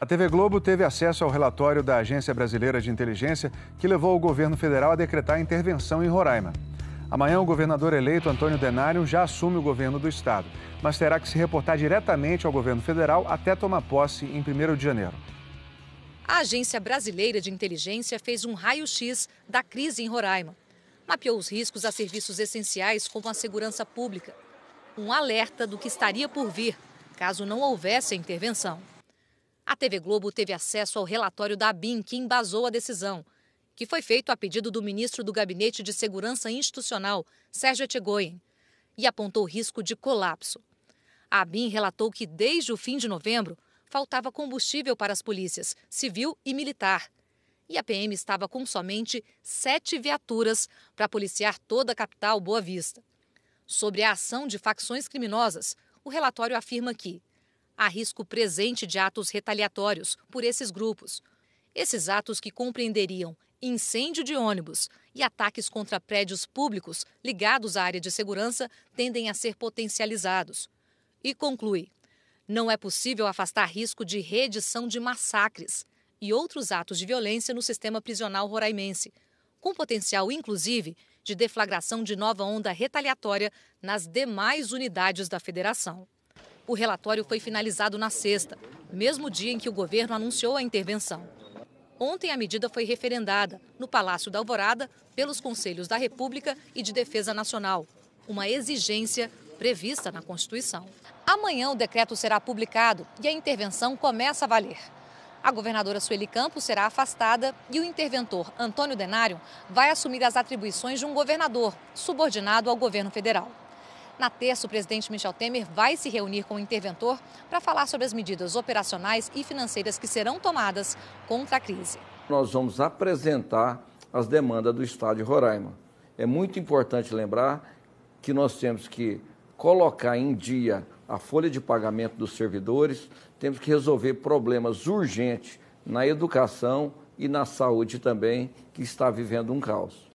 A TV Globo teve acesso ao relatório da Agência Brasileira de Inteligência que levou o governo federal a decretar intervenção em Roraima. Amanhã, o governador eleito Antônio Denário já assume o governo do estado, mas terá que se reportar diretamente ao governo federal até tomar posse em 1 de janeiro. A Agência Brasileira de Inteligência fez um raio-x da crise em Roraima. Mapeou os riscos a serviços essenciais como a segurança pública. Um alerta do que estaria por vir, caso não houvesse intervenção. A TV Globo teve acesso ao relatório da ABIN, que embasou a decisão, que foi feito a pedido do ministro do Gabinete de Segurança Institucional, Sérgio Etigoyen, e apontou risco de colapso. A ABIN relatou que, desde o fim de novembro, faltava combustível para as polícias civil e militar. E a PM estava com somente sete viaturas para policiar toda a capital Boa Vista. Sobre a ação de facções criminosas, o relatório afirma que há risco presente de atos retaliatórios por esses grupos. Esses atos que compreenderiam incêndio de ônibus e ataques contra prédios públicos ligados à área de segurança tendem a ser potencializados. E conclui: não é possível afastar risco de reedição de massacres e outros atos de violência no sistema prisional roraimense, com potencial, inclusive, de deflagração de nova onda retaliatória nas demais unidades da federação. O relatório foi finalizado na sexta, mesmo dia em que o governo anunciou a intervenção. Ontem a medida foi referendada no Palácio da Alvorada pelos Conselhos da República e de Defesa Nacional, uma exigência prevista na Constituição. Amanhã o decreto será publicado e a intervenção começa a valer. A governadora Sueli Campos será afastada e o interventor Antônio Denário vai assumir as atribuições de um governador, subordinado ao governo federal. Na terça, o presidente Michel Temer vai se reunir com o interventor para falar sobre as medidas operacionais e financeiras que serão tomadas contra a crise. Nós vamos apresentar as demandas do Estado de Roraima. É muito importante lembrar que nós temos que colocar em dia a folha de pagamento dos servidores, temos que resolver problemas urgentes na educação e na saúde também, que está vivendo um caos.